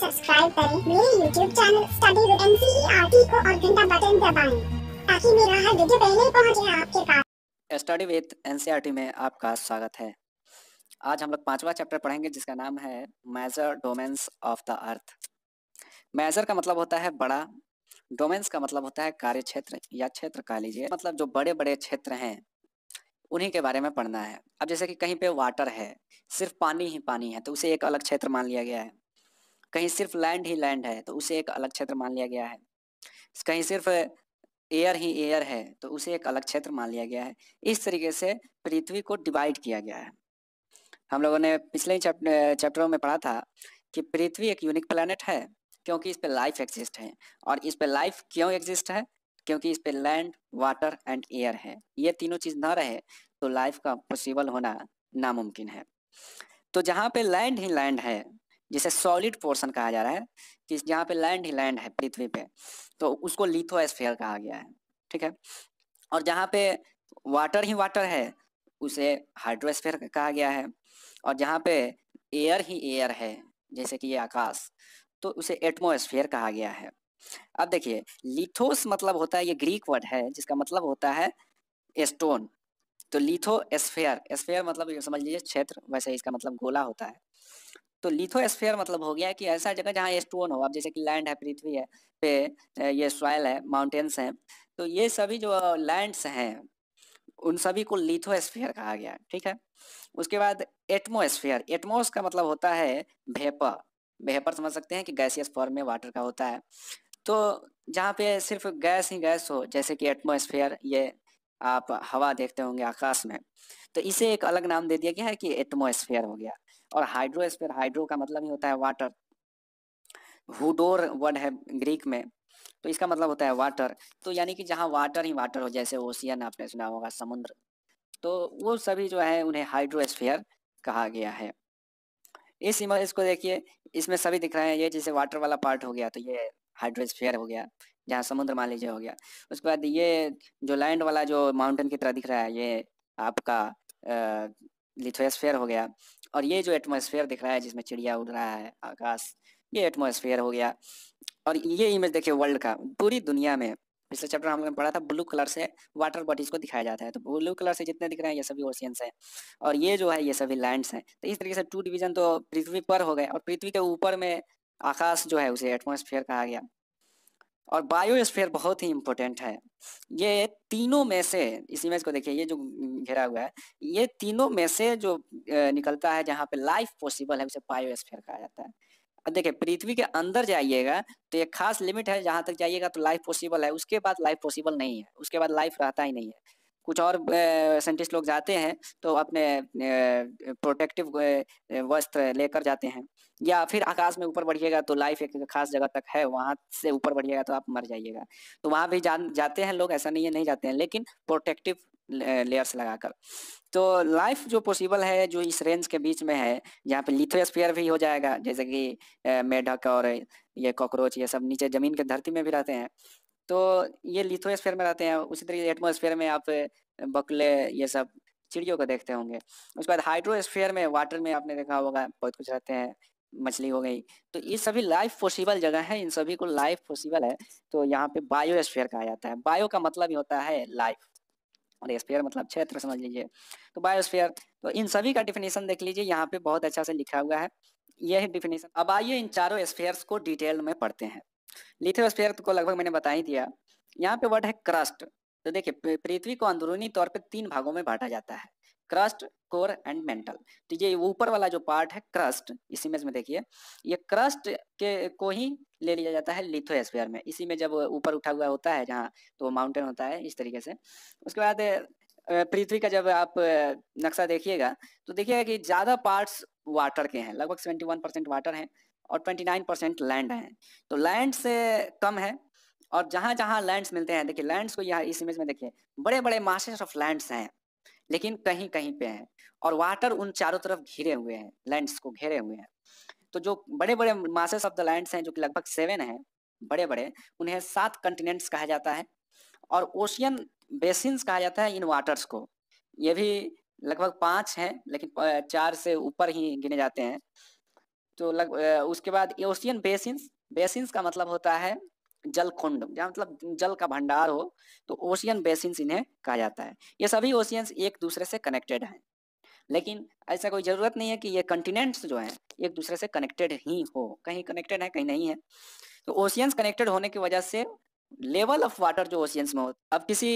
subscribe करें मेरे YouTube channel study with NCERT को और घंटा बटन दबाएं ताकि मेरा हर वीडियो पहले पहुंचे आपके पास स्टडी विद एनसीईआरटी में आपका स्वागत है आज हम लोग पांचवा चैप्टर पढ़ेंगे जिसका नाम है major domains of the earth major का मतलब होता है बड़ा डोमेन्स का मतलब होता है कार्य क्षेत्र या क्षेत्र कह लीजिए मतलब जो बड़े बड़े क्षेत्र हैं उन्हीं के बारे में पढ़ना है अब जैसे कि कहीं पे वाटर है सिर्फ पानी ही पानी है तो उसे एक अलग क्षेत्र मान लिया गया है कहीं सिर्फ लैंड ही लैंड है तो उसे एक अलग क्षेत्र मान लिया गया है कहीं सिर्फ एयर ही एयर है तो उसे एक अलग क्षेत्र मान लिया गया है इस तरीके से पृथ्वी को डिवाइड किया गया है हम लोगों ने पिछले चैप्टरों में पढ़ा था कि पृथ्वी एक यूनिक प्लानट है क्योंकि इस पर लाइफ एग्जिस्ट है और इस पर लाइफ क्यों एग्जिस्ट है क्योंकि इस पर लैंड वाटर एंड एयर है ये तीनों चीज़ ना रहे तो लाइफ का पॉसिबल होना नामुमकिन है तो जहाँ पे लैंड ही लैंड है जिसे सॉलिड पोर्शन कहा जा रहा है कि जहाँ पे लैंड ही लैंड है पृथ्वी पे तो उसको लिथोस्फेयर कहा गया है ठीक है और जहाँ पे वाटर ही वाटर है उसे हाइड्रोस्फेयर कहा गया है और जहाँ पे एयर ही एयर है जैसे कि ये आकाश तो उसे एटमोस्फेयर कहा गया है अब देखिए लिथोस मतलब होता है ये ग्रीक वर्ड है जिसका मतलब होता है स्टोन तो लिथो एस्फेयर स्फेयर मतलब समझ लीजिए क्षेत्र वैसे इसका मतलब गोला होता है तो लिथोस्फेयर मतलब हो गया कि ऐसा जगह जहाँ स्टोन हो अब जैसे कि लैंड है पृथ्वी है पे ये सॉयल है माउंटेन्स हैं तो ये सभी जो लैंड्स हैं उन सभी को एस्फेयर कहा गया ठीक है उसके बाद एटमोस्फीयर एटमोस का मतलब होता है भेपर भेपर समझ सकते हैं कि गैसियस फॉर्म में वाटर का होता है तो जहाँ पे सिर्फ गैस ही गैस हो जैसे कि एटमोस्फेयर ये आप हवा देखते होंगे आकाश में तो इसे एक अलग नाम दे दिया गया है कि एटमोस्फेयर हो गया और हाइड्रोस्फेयर हाइड्रो का मतलब ही होता है वाटर हुडोर वर्ड है ग्रीक में तो इसका मतलब होता है वाटर तो यानी कि जहाँ वाटर ही वाटर हो जैसे ओशियन आपने सुना होगा समुद्र तो वो सभी जो है उन्हें हाइड्रोस्फेयर कहा गया है इस इमेज को देखिए इसमें सभी दिख रहे हैं ये जैसे वाटर वाला पार्ट हो गया तो ये हाइड्रोस्फेयर हो गया जहाँ समुद्र मान लीजिए हो गया उसके बाद ये जो लैंड वाला जो माउंटेन की तरह दिख रहा है ये आपका लिथोस्फेयर हो गया और ये जो एटमोसफेयर दिख रहा है जिसमें चिड़िया उड़ रहा है आकाश ये एटमोसफेयर हो गया और ये इमेज देखिए वर्ल्ड का पूरी दुनिया में पिछले चैप्टर हम लोगों ने पढ़ा था ब्लू कलर से वाटर बॉडीज को दिखाया जाता है तो ब्लू कलर से जितने दिख रहे हैं ये सभी ओशियंस हैं और ये जो है ये सभी लैंड्स हैं तो इस तरीके से टू डिवीजन तो पृथ्वी पर हो गए और पृथ्वी के ऊपर में आकाश जो है उसे एटमोसफेयर कहा गया और बायोस्फेयर बहुत ही इम्पोर्टेंट है ये तीनों में से इस इमेज को देखिए ये जो घेरा हुआ है ये तीनों में से जो निकलता है जहाँ पे लाइफ पॉसिबल है उसे बायोस्फेयर कहा जाता है अब देखिए पृथ्वी के अंदर जाइएगा तो एक खास लिमिट है जहाँ तक जाइएगा तो लाइफ पॉसिबल है उसके बाद लाइफ पॉसिबल नहीं है उसके बाद लाइफ रहता ही नहीं है कुछ और साइंटिस्ट लोग जाते हैं तो अपने प्रोटेक्टिव वस्त्र लेकर जाते हैं या फिर आकाश में ऊपर बढ़िएगा तो लाइफ एक खास जगह तक है वहां से ऊपर बढ़िएगा तो आप मर जाइएगा तो वहां भी जान जाते हैं लोग ऐसा नहीं है नहीं जाते हैं लेकिन प्रोटेक्टिव लेयर्स लगाकर तो लाइफ जो पॉसिबल है जो इस रेंज के बीच में है यहाँ पे लिथोस्फीयर भी हो जाएगा जैसे कि मेढक और ये कॉकरोच ये सब नीचे जमीन के धरती में भी रहते हैं तो ये लिथोस्फेयर में रहते हैं उसी तरीके एटमोसफेयर में आप बकले ये सब चिड़ियों को देखते होंगे उसके बाद हाइड्रोस्फेयर में वाटर में आपने देखा होगा बहुत कुछ रहते हैं मछली हो गई तो ये सभी लाइफ पॉसिबल जगह है इन सभी को लाइफ पॉसिबल है तो यहाँ पे बायोस्फेयर कहा जाता है बायो का मतलब ही होता है लाइफ और स्पेयर मतलब क्षेत्र समझ लीजिए तो बायोस्फेयर तो इन सभी का डिफिनेशन देख लीजिए यहाँ पे बहुत अच्छा से लिखा हुआ है यह डिफिनेशन अब आइए इन चारों स्फेयर्स को डिटेल में पढ़ते हैं लिथोस्फीयर को लगभग मैंने बता ही दिया यहाँ पे वर्ड है क्रस्ट तो देखिए पृथ्वी को अंदरूनी तौर पे तीन भागों में बांटा जाता है क्रस्ट कोर एंड मेंटल तो ये ऊपर वाला जो पार्ट है क्रस्ट इस इमेज में देखिए ये क्रस्ट के को ही ले लिया जाता है लिथोस्फीयर में इसी में जब ऊपर उठा हुआ होता है जहाँ तो माउंटेन होता है इस तरीके से उसके बाद पृथ्वी का जब आप नक्शा देखिएगा तो देखिएगा कि ज़्यादा पार्ट्स वाटर के हैं लगभग सेवेंटी वन परसेंट वाटर हैं और 29 परसेंट लैंड है तो लैंड से कम है और जहां जहां लैंड्स मिलते हैं देखिए लैंड्स को यहाँ इस इमेज में देखिए बड़े बड़े मासेस ऑफ लैंड्स हैं लेकिन कहीं कहीं पे हैं और वाटर उन चारों तरफ घिरे हुए हैं लैंड्स को घेरे हुए हैं तो जो बड़े बड़े मासेस ऑफ द लैंड्स हैं जो कि लगभग सेवन है बड़े बड़े उन्हें सात कंटिनेंट्स कहा जाता है और ओशियन बेसिन्स कहा जाता है इन वाटर्स को ये भी लगभग पांच हैं लेकिन चार से ऊपर ही गिने जाते हैं तो लग उसके बाद ओशियन बेसिन्स बेसिन्स का मतलब होता है जल कुंड जहाँ मतलब जल का भंडार हो तो ओशियन बेसिन्स इन्हें कहा जाता है ये सभी ओशियंस एक दूसरे से कनेक्टेड हैं लेकिन ऐसा कोई ज़रूरत नहीं है कि ये कंटिनेंट्स जो हैं एक दूसरे से कनेक्टेड ही हो कहीं कनेक्टेड है कहीं नहीं है तो ओशियंस कनेक्टेड होने की वजह से लेवल ऑफ वाटर जो ओशियंस में हो अब किसी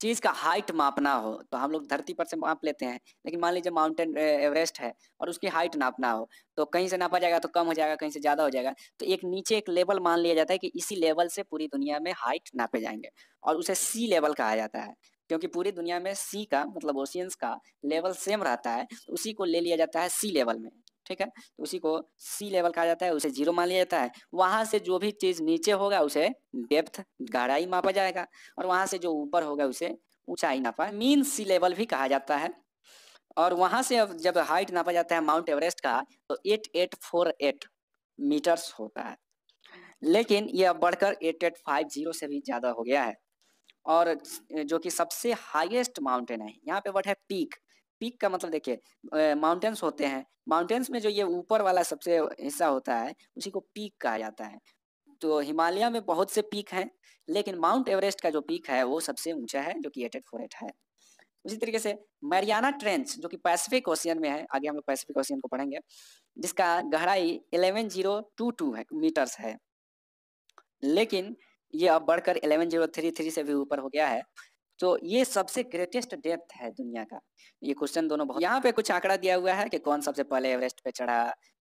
चीज का हाइट मापना हो तो हम लोग धरती पर से माप लेते हैं लेकिन मान लीजिए माउंटेन एवरेस्ट है और उसकी हाइट नापना हो तो कहीं से नापा जाएगा तो कम हो जाएगा कहीं से ज्यादा हो जाएगा तो एक नीचे एक लेवल मान लिया जाता है कि इसी लेवल से पूरी दुनिया में हाइट नापे जाएंगे और उसे सी लेवल कहा जाता है क्योंकि पूरी दुनिया में सी का मतलब ओशियंस का लेवल सेम रहता है तो उसी को ले लिया जाता है सी लेवल में ठीक है तो उसी को सी लेवल कहा जाता है उसे जीरो मान लिया जाता है वहां से जो भी चीज नीचे होगा उसे डेप्थ गहराई मापा जाएगा और वहां से जो ऊपर होगा उसे ऊंचाई नापा मीन सी लेवल भी कहा जाता है और वहां से जब हाइट नापा जाता है माउंट एवरेस्ट का तो eight eight four eight metres होता है लेकिन यह बढ़कर एट एट फाइव जीरो से भी ज्यादा हो गया है और जो कि सबसे हाईएस्ट माउंटेन है यहाँ पे वर्ड है पीक पीक का मतलब देखिए माउंटेन्स होते हैं माउंटेन्स में जो ये ऊपर वाला सबसे हिस्सा होता है उसी को पीक कहा जाता है तो हिमालय में बहुत से पीक हैं लेकिन माउंट एवरेस्ट का जो पीक है वो सबसे ऊंचा है जो कि एट एट फोर एट है उसी तरीके से मैरियाना ट्रेंच जो कि पैसिफिक ओशियन में है आगे हम लोग पैसिफिक ओशियन को पढ़ेंगे जिसका गहराई इलेवन जीरो टू टू है मीटर्स है लेकिन ये अब बढ़कर इलेवन जीरो थ्री थ्री से भी ऊपर हो गया है तो ये सबसे ग्रेटेस्ट डेप्थ है दुनिया का ये क्वेश्चन दोनों बहुत यहाँ पे कुछ आंकड़ा दिया हुआ है कि कौन सबसे पहले एवरेस्ट पे चढ़ा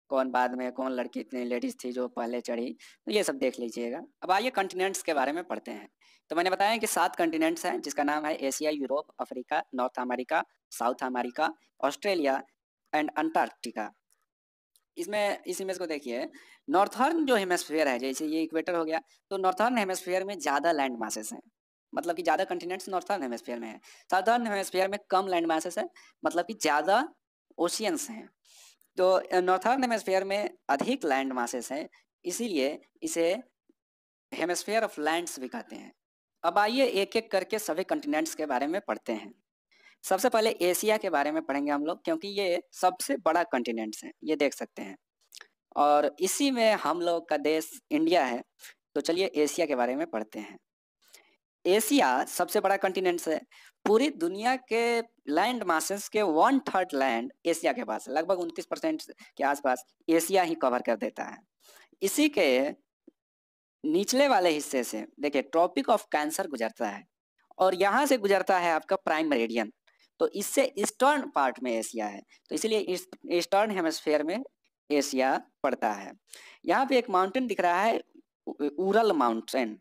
कौन बाद में कौन लड़की इतनी लेडीज थी जो पहले चढ़ी तो ये सब देख लीजिएगा अब आइए कंटिनेंट्स के बारे में पढ़ते हैं तो मैंने बताया कि सात कंटिनेंट्स हैं जिसका नाम है Asia Europe Africa North America South America Australia and Antarctica इसमें इस इमेज को देखिए नॉर्थर्न जो हेमस्फेयर है जैसे ये इक्वेटर हो गया तो नॉर्थर्न हेमस्फेयर में ज़्यादा लैंड मासेस हैं मतलब कि ज्यादा कंटिनेंट्स नॉर्थर्न हेमस्फेयर में है साउथर्न हेमस्फेयर में कम लैंड मासेस है मतलब कि ज्यादा ओशियंस हैं तो नॉर्थर्न हेमस्फेयर में अधिक लैंड मासेस हैं इसीलिए इसे हेमस्फेयर ऑफ लैंड्स भी कहते हैं अब आइए एक एक करके सभी कंटिनेंट्स के बारे में पढ़ते हैं सबसे पहले एशिया के बारे में पढ़ेंगे हम लोग क्योंकि ये सबसे बड़ा कंटिनेंट्स है ये देख सकते हैं और इसी में हम लोग का देश इंडिया है तो चलिए एशिया के बारे में पढ़ते हैं एशिया सबसे बड़ा कंटिनेंट है पूरी दुनिया के लैंड मासेस के वन थर्ड लैंड एशिया के पास लगभग उनतीस परसेंट के आसपास एशिया ही कवर कर देता है इसी के निचले वाले हिस्से से देखिए ट्रॉपिक ऑफ कैंसर गुजरता है और यहाँ से गुजरता है आपका प्राइम मेरिडियन तो इससे ईस्टर्न पार्ट में एशिया है तो इसलिए ईस्टर्न हेमस्फेयर में एशिया पड़ता है यहाँ पे एक माउंटेन दिख रहा है उरल माउंटेन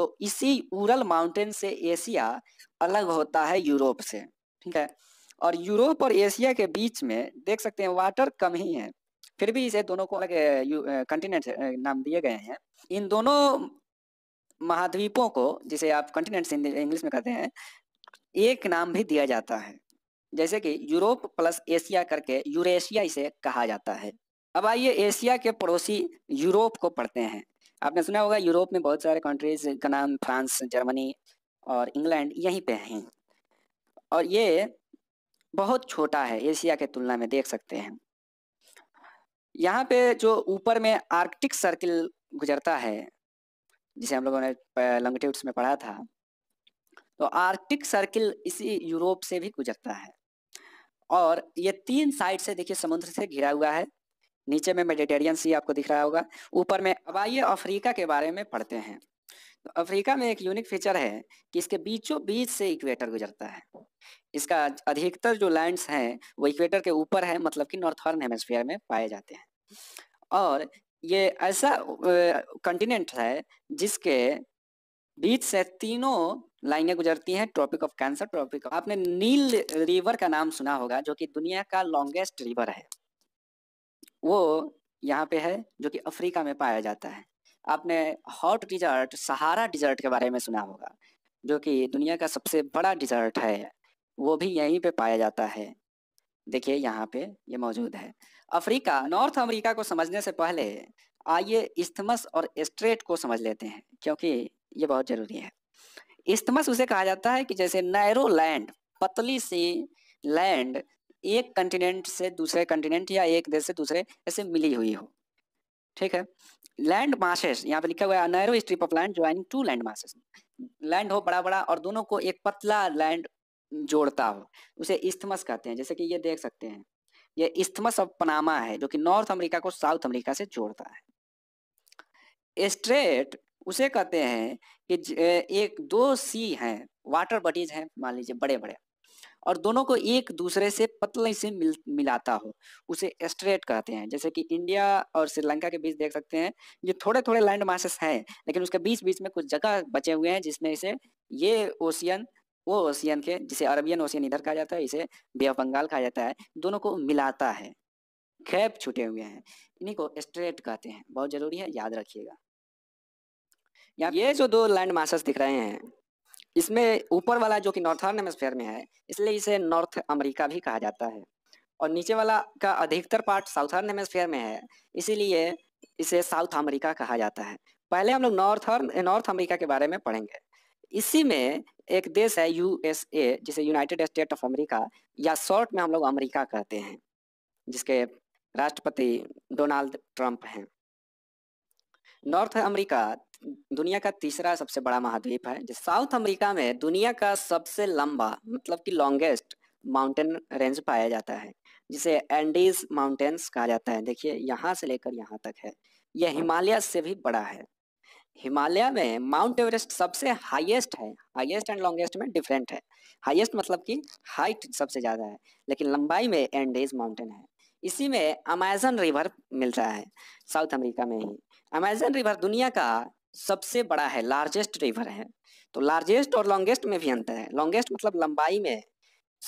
तो इसी उरल माउंटेन से एशिया अलग होता है यूरोप से ठीक है और यूरोप और एशिया के बीच में देख सकते हैं वाटर कम ही है फिर भी इसे दोनों को अलग कंटिनेंट नाम दिए गए हैं इन दोनों महाद्वीपों को जिसे आप कंटिनेंट इंग्लिश में कहते हैं एक नाम भी दिया जाता है जैसे कि यूरोप प्लस एशिया करके यूरेशिया इसे कहा जाता है अब आइए एशिया के पड़ोसी यूरोप को पढ़ते हैं आपने सुना होगा यूरोप में बहुत सारे कंट्रीज का नाम फ्रांस जर्मनी और इंग्लैंड यहीं पे हैं और ये बहुत छोटा है एशिया के तुलना में देख सकते हैं यहाँ पे जो ऊपर में आर्कटिक सर्किल गुजरता है जिसे हम लोगों ने लंगट्यूड्स में पढ़ा था तो आर्कटिक सर्किल इसी यूरोप से भी गुजरता है और ये तीन साइड से देखिए समुद्र से घिरा हुआ है नीचे में मेडिटेरियन सी आपको दिख रहा होगा ऊपर में अब आइए अफ्रीका के बारे में पढ़ते हैं तो अफ्रीका में एक यूनिक फीचर है कि इसके बीचों बीच से इक्वेटर गुजरता है इसका अधिकतर जो लैंड्स हैं वो इक्वेटर के ऊपर है मतलब कि नॉर्थर्न हेमस्फेयर में पाए जाते हैं और ये ऐसा कंटिनेंट है जिसके बीच से तीनों लाइनें गुजरती हैं ट्रॉपिक ऑफ कैंसर ट्रॉपिक आपने नील रिवर का नाम सुना होगा जो कि दुनिया का लॉन्गेस्ट रिवर है वो यहाँ पे है जो कि अफ्रीका में पाया जाता है आपने हॉट डिजर्ट सहारा डिजर्ट के बारे में सुना होगा जो कि दुनिया का सबसे बड़ा डिजर्ट है वो भी यहीं पे पाया जाता है देखिए यहाँ पे ये मौजूद है अफ्रीका नॉर्थ अमेरिका को समझने से पहले आइए इस्थमस और स्ट्रेट को समझ लेते हैं क्योंकि ये बहुत जरूरी है इस्थमस उसे कहा जाता है कि जैसे नैरो लैंड पतली सी लैंड एक कंटिनेंट से दूसरे कंटिनेंट या एक देश से दूसरे ऐसे मिली हुई हो ठीक है लैंड मासेस यहाँ पे लिखा हुआ है narrow strip of land joining two land masses land हो बड़ा बड़ा और दोनों को एक पतला लैंड जोड़ता हो उसे इस्थमस कहते हैं जैसे कि ये देख सकते हैं ये इस्थमस ऑफ पनामा है जो कि नॉर्थ अमेरिका को साउथ अमेरिका से जोड़ता है स्ट्रेट उसे कहते हैं कि एक दो सी हैं वाटर बॉडीज हैं मान लीजिए बड़े बड़े और दोनों को एक दूसरे से पतले से मिल मिलाता हो उसे स्ट्रेट कहते हैं जैसे कि इंडिया और श्रीलंका के बीच देख सकते हैं ये थोड़े थोड़े लैंड मासेस हैं लेकिन उसके बीच बीच में कुछ जगह बचे हुए हैं जिसमें इसे ये ओशियन वो ओशियन के जिसे अरबियन ओशियन इधर कहा जाता है इसे बे ऑफ बंगाल कहा जाता है दोनों को मिलाता है खैप छुटे हुए हैं इन्हीं को स्ट्रेट कहते हैं बहुत जरूरी है याद रखिएगा ये जो दो लैंड मासेस दिख रहे हैं इसमें ऊपर वाला जो कि नॉर्थर्न एमस्फेयर में है इसलिए इसे नॉर्थ अमेरिका भी कहा जाता है और नीचे वाला का अधिकतर पार्ट साउथर्न एमस्फेयर में है इसीलिए इसे साउथ अमेरिका कहा जाता है पहले हम लोग नॉर्थर्न नॉर्थ अमेरिका के बारे में पढ़ेंगे इसी में एक देश है यूएसए जिसे यूनाइटेड स्टेट ऑफ अमेरिका या शॉर्ट में हम लोग अमरीका कहते हैं जिसके राष्ट्रपति डोनाल्ड ट्रंप हैं नॉर्थ अमेरिका दुनिया का तीसरा सबसे बड़ा महाद्वीप है साउथ अमेरिका में दुनिया का सबसे लंबा मतलब कि लॉन्गेस्ट माउंटेन रेंज पाया जाता है जिसे एंडीज माउंटेन्स कहा जाता है देखिए यहाँ से लेकर यहाँ तक है यह हिमालय से भी बड़ा है हिमालय में माउंट एवरेस्ट सबसे हाईएस्ट है हाईएस्ट एंड लॉन्गेस्ट में डिफरेंट है हाईएस्ट मतलब कि हाइट सबसे ज़्यादा है लेकिन लंबाई में एंडीज माउंटेन है इसी में अमेजन रिवर मिलता है साउथ अमेरिका में ही अमेजन रिवर दुनिया का सबसे बड़ा है लार्जेस्ट रिवर है तो लार्जेस्ट और लॉन्गेस्ट में भी अंतर है लॉन्गेस्ट मतलब लंबाई में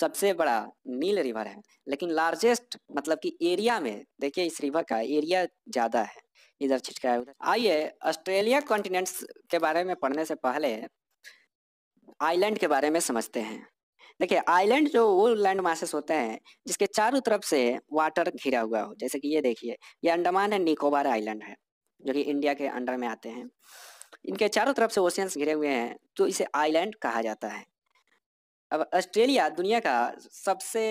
सबसे बड़ा नील रिवर है लेकिन लार्जेस्ट मतलब कि एरिया में देखिए इस रिवर का एरिया ज़्यादा है इधर छिटका है आइए ऑस्ट्रेलिया कॉन्टिनेंट्स के बारे में पढ़ने से पहले आइलैंड के बारे में समझते हैं देखिए आइलैंड जो वो लैंड मासेस होते हैं जिसके चारों तरफ से वाटर घिरा हुआ हो जैसे कि ये देखिए ये अंडमान एंड निकोबार आइलैंड है जो कि इंडिया के अंडर में आते हैं इनके चारों तरफ से ओशियंस घिरे हुए हैं तो इसे आइलैंड कहा जाता है अब ऑस्ट्रेलिया दुनिया का सबसे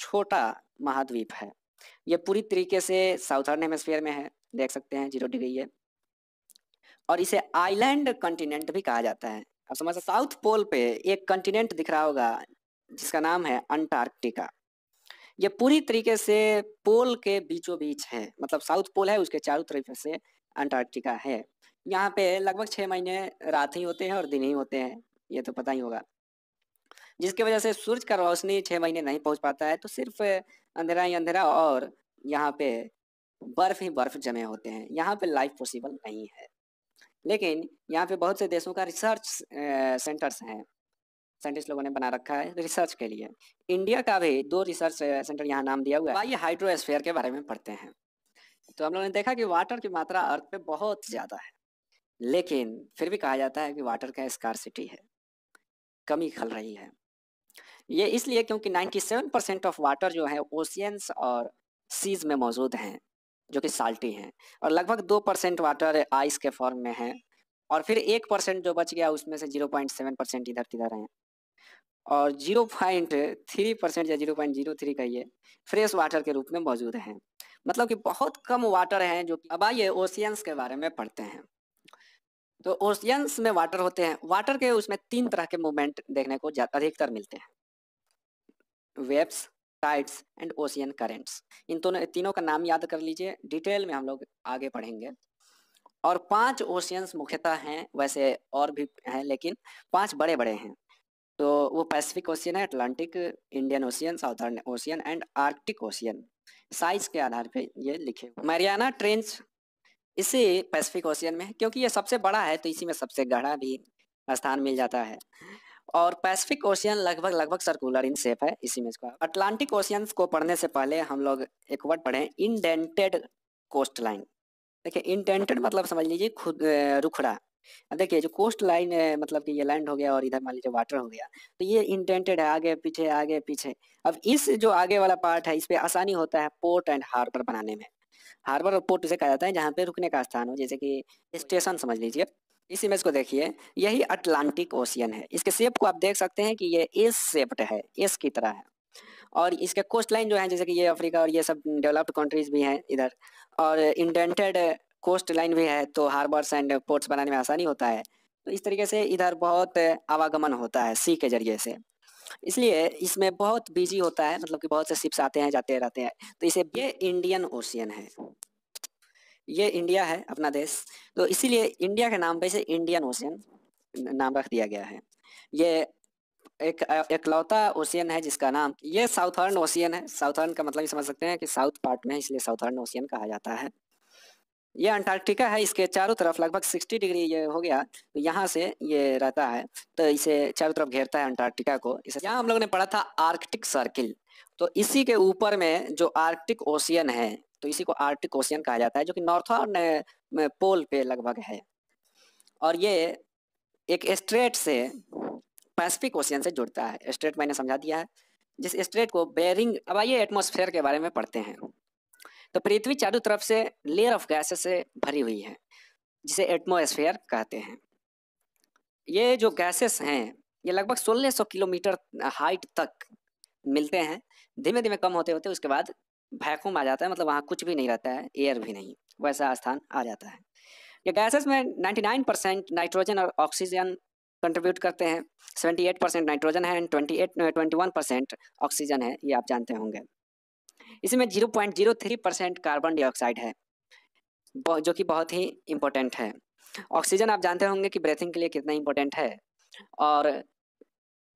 छोटा महाद्वीप है यह पूरी तरीके से साउथर्न हेमस्फीयर में है देख सकते हैं जीरो डिग्री है और इसे आइलैंड कंटिनेंट भी कहा जाता है अब समझ साउथ पोल पे एक कंटिनेंट दिख रहा होगा जिसका नाम है अंटार्कटिका ये पूरी तरीके से पोल के बीचों बीच है मतलब साउथ पोल है उसके चारों तरफ से अंटार्कटिका है यहाँ पे लगभग छः महीने रात ही होते हैं और दिन ही होते हैं ये तो पता ही होगा जिसकी वजह से सूरज का रोशनी छः महीने नहीं पहुँच पाता है तो सिर्फ अंधेरा ही अंधेरा और यहाँ पे बर्फ ही बर्फ जमे होते हैं यहाँ पे लाइफ पॉसिबल नहीं है लेकिन यहाँ पे बहुत से देशों का रिसर्च सेंटर्स हैं साइंटिस्ट लोगों ने बना रखा है रिसर्च के लिए इंडिया का भी दो रिसर्च सेंटर यहाँ नाम दिया हुआ है आइए हाइड्रोस्फेयर के बारे में पढ़ते हैं तो हम लोगों ने देखा कि वाटर की मात्रा अर्थ पे बहुत ज्यादा है लेकिन फिर भी कहा जाता है कि वाटर का स्कारसिटी है कमी खल रही है ये इसलिए क्योंकि 97 परसेंट ऑफ वाटर जो है ओशियंस और सीज में मौजूद हैं जो कि साल्टी हैं और लगभग दो परसेंट वाटर आइस के फॉर्म में है और फिर एक परसेंट जो बच गया उसमें से जीरो पॉइंट सेवन परसेंट इधर तिधर हैं और जीरो पॉइंट थ्री परसेंट या जीरो पॉइंट जीरो थ्री कहिए फ्रेश वाटर के रूप में मौजूद हैं मतलब कि बहुत कम वाटर हैं जो अब आइए ओशियंस के बारे में पढ़ते हैं तो ओशियंस में वाटर होते हैं वाटर के उसमें तीन तरह के मूवमेंट देखने को अधिकतर मिलते हैं waves tides and ocean currents इन दोनों तो तीनों का नाम याद कर लीजिए डिटेल में हम लोग आगे पढ़ेंगे और पांच ओशियंस मुख्यतः हैं वैसे और भी हैं लेकिन पांच बड़े बड़े हैं तो वो पैसिफिक ओशियन है Atlantic Indian Ocean Southern Ocean and Arctic Ocean size के आधार पे ये लिखे मरियाना ट्रेंच इसी पैसिफिक ओशियन में है क्योंकि ये सबसे बड़ा है तो इसी में सबसे गहरा भी स्थान मिल जाता है और पैसिफिक ओशियन लगभग लगभग सर्कुलर इन शेप है इसी में इसका अटलांटिक ओशियन को पढ़ने से पहले हम लोग एक वर्ड पढ़े इंडेंटेड कोस्ट लाइन देखिए इंडेंटेड मतलब समझ लीजिए खुद रुखड़ा देखिए जो कोस्ट लाइन है मतलब कि ये लैंड हो गया और इधर मान लीजिए वाटर हो गया तो ये इंटेंटेड है आगे पीछे आगे पीछे अब इस जो आगे वाला पार्ट है इस पर आसानी होता है पोर्ट एंड हार्बर बनाने में हार्बर और पोर्ट उसे कहा जाता है जहाँ पे रुकने का स्थान हो जैसे कि स्टेशन समझ लीजिए इस इमेज को देखिए यही अटलांटिक ओशियन है इसके सेप को आप देख सकते हैं कि ये एस सेप्ड है एस की तरह है और इसके कोस्ट लाइन जो है जैसे कि ये अफ्रीका और ये सब डेवलप्ड कंट्रीज भी हैं इधर और इंडेंटेड कोस्ट लाइन भी है तो हार्बर्स एंड पोर्ट्स बनाने में आसानी होता है तो इस तरीके से इधर बहुत आवागमन होता है सी के जरिए से इसलिए इसमें बहुत बिजी होता है मतलब कि बहुत से शिप्स आते हैं जाते रहते हैं तो इसे ये इंडियन ओशियन है ये इंडिया है अपना देश तो इसीलिए इंडिया के नाम पर इसे इंडियन ओशियन नाम रख दिया गया है ये एक एकलौता ओशियन है जिसका नाम ये साउथर्न ओशियन है साउथर्न का मतलब समझ सकते हैं कि साउथ पार्ट में इसलिए साउथर्न ओशियन कहा जाता है ये अंटार्कटिका है इसके चारों तरफ लगभग 60 डिग्री ये हो गया तो यहाँ से ये रहता है तो इसे चारों तरफ घेरता है अंटार्कटिका को इसे यहाँ हम लोग ने पढ़ा था आर्कटिक सर्किल तो इसी के ऊपर में जो आर्कटिक ओशियन है तो इसी को आर्कटिक ओशियन कहा जाता है जो कि नॉर्थर्न पोल पे लगभग है और ये एक स्ट्रेट से पैसिफिक ओशियन से जुड़ता है स्ट्रेट मैंने समझा दिया है जिस स्ट्रेट को बेरिंग अब आइए एटमोसफेयर के बारे में पढ़ते हैं तो पृथ्वी चारों तरफ से लेयर ऑफ गैसेस से भरी हुई है जिसे एटमोस्फेयर कहते हैं ये जो गैसेस हैं ये लगभग 1600 किलोमीटर हाइट तक मिलते हैं धीमे धीमे कम होते होते उसके बाद भैकूम आ जाता है मतलब वहाँ कुछ भी नहीं रहता है एयर भी नहीं वैसा स्थान आ जाता है ये गैसेस में 99 परसेंट नाइट्रोजन और ऑक्सीजन कंट्रीब्यूट करते हैं 78 परसेंट नाइट्रोजन है and twenty one percent oxygen है ये आप जानते होंगे इसमें zero point zero three percent carbon dioxide है जो कि बहुत ही इम्पोर्टेंट है ऑक्सीजन आप जानते होंगे कि ब्रेथिंग के लिए कितना इम्पोर्टेंट है और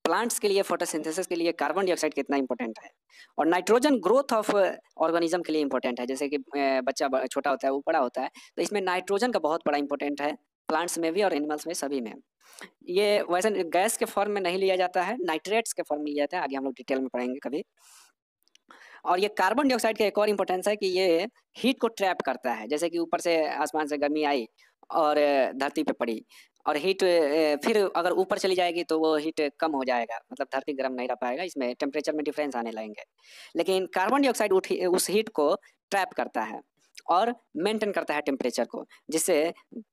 प्लांट्स के लिए फोटोसिंथेसिस के लिए कार्बन डाइऑक्साइड कितना इंपॉर्टेंट है और नाइट्रोजन ग्रोथ ऑफ ऑर्गेनिज्म के लिए इंपॉर्टेंट है जैसे कि बच्चा छोटा होता है वो बड़ा होता है तो इसमें नाइट्रोजन का बहुत बड़ा इंपॉर्टेंट है प्लांट्स में भी और एनिमल्स में सभी में ये वैसे गैस के फॉर्म में नहीं लिया जाता है नाइट्रेट्स के फॉर्म में लिया जाता है आगे हम लोग डिटेल में पढ़ेंगे कभी और ये कार्बन डाइऑक्साइड का एक और इम्पोर्टेंस है कि ये हीट को ट्रैप करता है जैसे कि ऊपर से आसमान से गर्मी आई और धरती पे पड़ी और हीट फिर अगर ऊपर चली जाएगी तो वो हीट कम हो जाएगा मतलब धरती गर्म नहीं रह पाएगा इसमें टेम्परेचर में डिफरेंस आने लगेंगे लेकिन कार्बन डाइऑक्साइड उस हीट को ट्रैप करता है और मेंटेन करता है टेम्परेचर को जिसे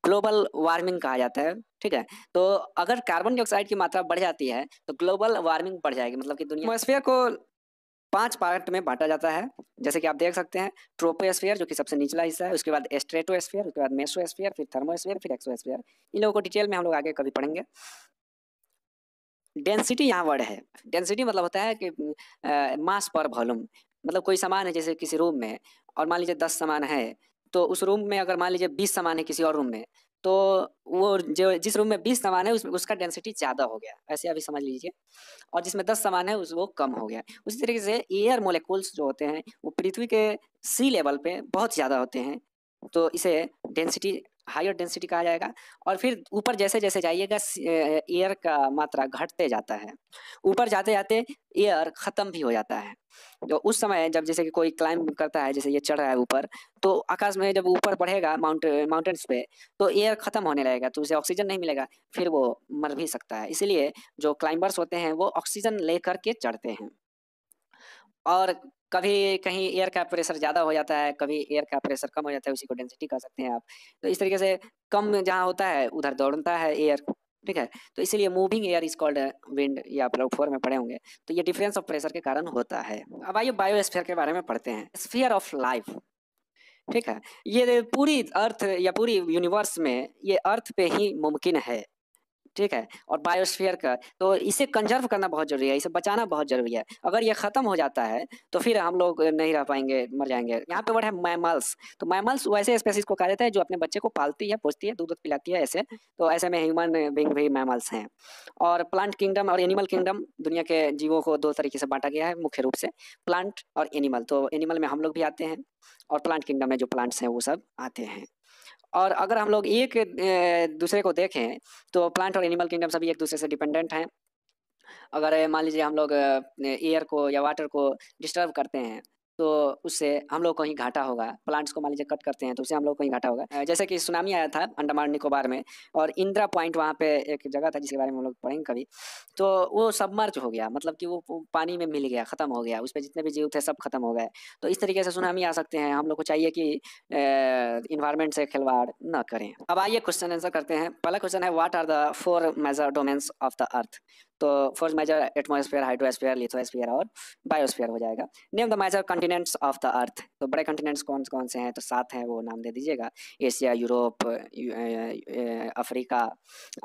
ग्लोबल वार्मिंग कहा जाता है ठीक है तो अगर कार्बन डाइऑक्साइड की मात्रा बढ़ जाती है तो ग्लोबल वार्मिंग बढ़ जाएगी मतलब कि दुनिया को पांच पार्ट में बांटा जाता है जैसे कि आप देख सकते हैं ट्रोपोस्फीयर जो कि सबसे निचला हिस्सा है उसके बाद स्ट्रेटोस्फीयर उसके बाद मेसोस्फीयर फिर थर्मोस्फीयर फिर एक्सोस्फीयर इन लोगों को डिटेल में हम लोग आगे कभी पढ़ेंगे डेंसिटी यहाँ वर्ड है डेंसिटी मतलब होता है कि मास पर वॉल्यूम मतलब कोई सामान है जैसे किसी रूम में और मान लीजिए दस सामान है तो उस रूम में अगर मान लीजिए बीस सामान है किसी और रूम में तो वो जो जिस रूम में बीस सामान है उसमें उसका डेंसिटी ज़्यादा हो गया ऐसे अभी समझ लीजिए और जिसमें दस सामान है उस वो कम हो गया उसी तरीके से एयर मोलिकुल्स जो होते हैं वो पृथ्वी के सी लेवल पे बहुत ज़्यादा होते हैं तो इसे डेंसिटी हायर डेंसिटी कहा जाएगा और फिर ऊपर जैसे जैसे जाइएगा एयर का मात्रा घटते जाता है ऊपर जाते जाते एयर ख़त्म भी हो जाता है तो उस समय जब जैसे कि कोई क्लाइंब करता है जैसे ये चढ़ रहा है ऊपर तो आकाश में जब ऊपर बढ़ेगा माउंट माउंटेन्स पे तो एयर ख़त्म होने लगेगा तो उसे ऑक्सीजन नहीं मिलेगा फिर वो मर भी सकता है इसीलिए जो क्लाइंबर्स होते हैं वो ऑक्सीजन ले करके चढ़ते हैं और कभी कहीं एयर का प्रेशर ज़्यादा हो जाता है कभी एयर का प्रेशर कम हो जाता है उसी को डेंसिटी कह सकते हैं आप तो इस तरीके से कम जहाँ होता है उधर दौड़ता है एयर ठीक है तो इसलिए moving air is called wind या आप लोग फोर में पढ़े होंगे तो ये डिफरेंस ऑफ प्रेशर के कारण होता है अब आइए बायोस्फेयर के बारे में पढ़ते हैं स्फीयर ऑफ लाइफ ठीक है ये पूरी अर्थ या पूरी यूनिवर्स में ये अर्थ पे ही मुमकिन है ठीक है और बायोस्फीयर का तो इसे कंजर्व करना बहुत जरूरी है इसे बचाना बहुत जरूरी है अगर ये खत्म हो जाता है तो फिर हम लोग नहीं रह पाएंगे मर जाएंगे यहाँ पे वर्ड है मैमल्स तो मैमल्स वैसे स्पेसिस को कहा जाता है जो अपने बच्चे को पालती है पोसती है दूध पिलाती है ऐसे तो ऐसे में ह्यूमन बींग भी मैमल्स हैं और प्लांट किंगडम और एनिमल किंगडम दुनिया के जीवों को दो तरीके से बांटा गया है मुख्य रूप से प्लांट और एनिमल तो एनिमल में हम लोग भी आते हैं और प्लांट किंगडम में जो प्लांट्स हैं वो सब आते हैं और अगर हम लोग एक दूसरे को देखें तो प्लांट और एनिमल किंगडम सभी एक दूसरे से डिपेंडेंट हैं अगर मान लीजिए हम लोग एयर को या वाटर को डिस्टर्ब करते हैं तो उससे हम लोग को ही घाटा होगा प्लांट्स को मान लीजिए कट करते हैं तो उससे हम लोग को ही घाटा होगा जैसे कि सुनामी आया था अंडमान निकोबार में और इंदिरा पॉइंट वहाँ पे एक जगह था जिसके बारे में हम लोग पढ़ेंगे कभी तो वो सबमर्ज हो गया मतलब कि वो पानी में मिल गया ख़त्म हो गया उस पर जितने भी जीव थे सब खत्म हो गए तो इस तरीके से सुनामी आ सकते हैं हम लोग को चाहिए कि इन्वायरमेंट से खिलवाड़ न करें अब आइए क्वेश्चन आंसर करते हैं पहला क्वेश्चन है what are the four major domains of the earth तो first major atmosphere hydrosphere lithosphere और बायोस्फेयर हो जाएगा name the major continents of the earth तो बड़े कंटिनेंट्स कौन कौन से हैं तो सात हैं वो नाम दे दीजिएगा Asia Europe Africa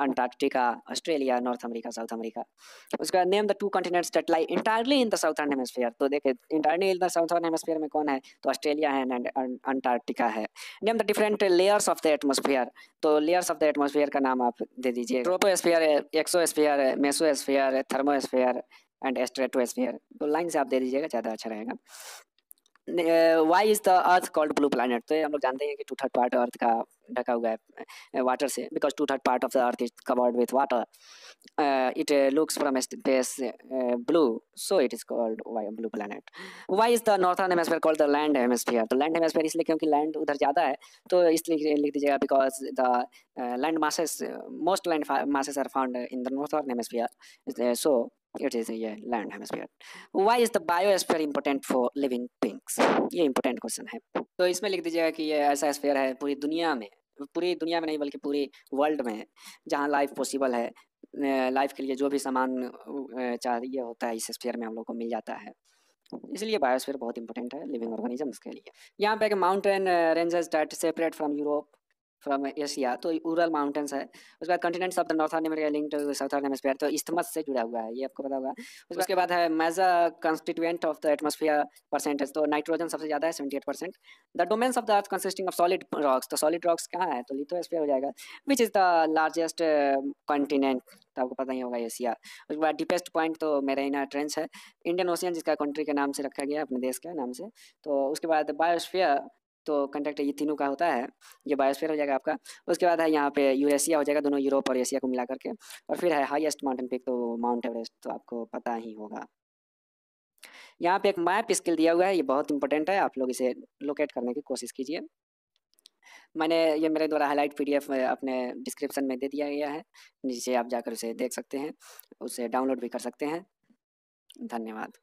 Antarctica Australia North America South America उसके बाद name the two continents that lie entirely in the southern hemisphere तो देखिए entirely in the southern hemisphere में कौन है तो ऑस्ट्रेलिया है एंड अं, अंटार्कटिका है name the different layers of the atmosphere तो लेयर्स ऑफ द एटमोस्फेयर का नाम आप दे दीजिए troposphere exosphere mesosphere thermosphere and sphere तो लाइन से आप दे दीजिएगा ज़्यादा अच्छा रहेगा why is the earth called blue planet तो ये हम लोग जानते हैं कि टू थर्ड पार्ट अर्थ का ढका हुआ है वाटर से because two third part of the earth is covered with water it looks from space blue so it is called blue planet why is the northern hemisphere called the land hemisphere तो land एमस्फेयर इसलिए क्योंकि land उधर ज़्यादा है तो इसलिए लिख दीजिएगा because the land masses most land masses are found in the northern hemisphere so it is ये land hemisphere why is the biosphere important for living things ये इंपॉर्टेंट क्वेश्चन है तो इसमें लिख दीजिएगा कि ये ऐसा स्फीयर है पूरी दुनिया में पूरी दुनिया में नहीं बल्कि पूरी वर्ल्ड में जहाँ लाइफ पॉसिबल है लाइफ के लिए जो भी सामान चाहिए होता है इस स्फीयर में हम लोग को मिल जाता है इसलिए बायोस्फीयर बहुत इंपॉर्टेंट है लिविंग ऑर्गेनिजम्स के लिए यहाँ पे mountain ranges that separate from Europe from Asia तो उरल माउंटेन्स है उसके बाद continent of the northern America link to southern hemisphere तो इस्थमस से जुड़ा हुआ है ये आपको पता होगा उसके बाद है major constituent of the atmosphere percentage तो नाइट्रोजन सबसे ज़्यादा है seventy eight percent the domains of the earth consisting of solid rocks तो सॉलिड रॉक्स कहाँ है तो लिथोस्फीयर हो जाएगा which is the largest continent तो आपको पता ही होगा एशिया उसके बाद डीपेस्ट पॉइंट तो मेरेना ट्रेंस है इंडियन ओशियन जिसका कंट्री के नाम से रखा गया अपने देश के नाम से तो उसके बाद बायोस्फियर तो कंटेक्ट ये तीनों का होता है ये बायोस्फेयर हो जाएगा आपका उसके बाद है यहाँ पे यूरेशिया हो जाएगा दोनों यूरोप और एशिया को मिला करके और फिर है हाईएस्ट माउंटेन पिक तो माउंट एवरेस्ट तो आपको पता ही होगा यहाँ पे एक मैप स्किल दिया हुआ है ये बहुत इंपॉर्टेंट है आप लोग इसे लोकेट करने की कोशिश कीजिए मैंने ये मेरे द्वारा हाईलाइट एफ अपने डिस्क्रिप्शन में दे दिया गया है नीचे आप जाकर उसे देख सकते हैं उसे डाउनलोड भी कर सकते हैं धन्यवाद